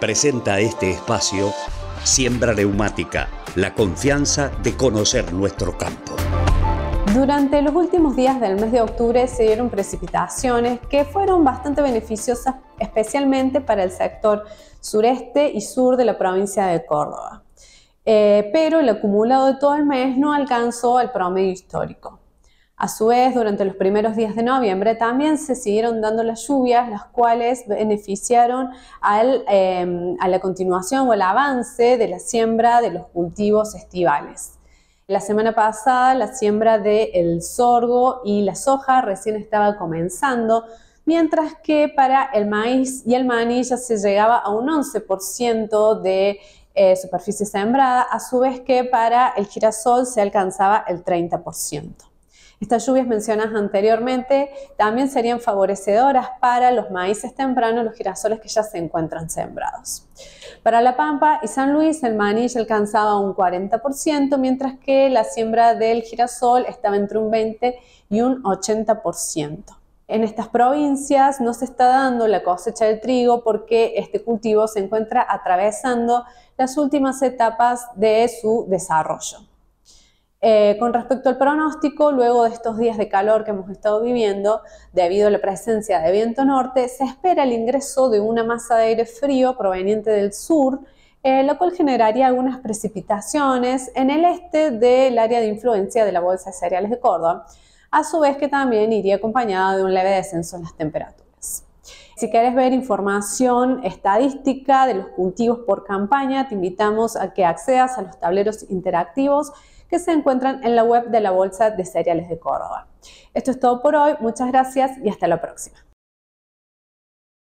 presenta este espacio Siembra Neumática, la confianza de conocer nuestro campo. Durante los últimos días del mes de octubre se dieron precipitaciones que fueron bastante beneficiosas especialmente para el sector sureste y sur de la provincia de Córdoba. Eh, pero el acumulado de todo el mes no alcanzó el promedio histórico. A su vez, durante los primeros días de noviembre también se siguieron dando las lluvias, las cuales beneficiaron em, a la continuación o el avance de la siembra de los cultivos estivales. La semana pasada la siembra del sorgo y la soja recién estaba comenzando, mientras que para el maíz y el maní ya se llegaba a un 11% de eh, superficie sembrada, a su vez que para el girasol se alcanzaba el 30%. Estas lluvias mencionadas anteriormente también serían favorecedoras para los maíces tempranos, los girasoles que ya se encuentran sembrados. Para La Pampa y San Luis, el maní alcanzaba un 40%, mientras que la siembra del girasol estaba entre un 20 y un 80%. En estas provincias no se está dando la cosecha del trigo porque este cultivo se encuentra atravesando las últimas etapas de su desarrollo. Eh, con respecto al pronóstico, luego de estos días de calor que hemos estado viviendo, debido a la presencia de viento norte, se espera el ingreso de una masa de aire frío proveniente del sur, eh, lo cual generaría algunas precipitaciones en el este del área de influencia de la Bolsa de Cereales de Córdoba, a su vez que también iría acompañada de un leve descenso en las temperaturas. Si quieres ver información estadística de los cultivos por campaña, te invitamos a que accedas a los tableros interactivos que se encuentran en la web de la Bolsa de Cereales de Córdoba. Esto es todo por hoy, muchas gracias y hasta la próxima.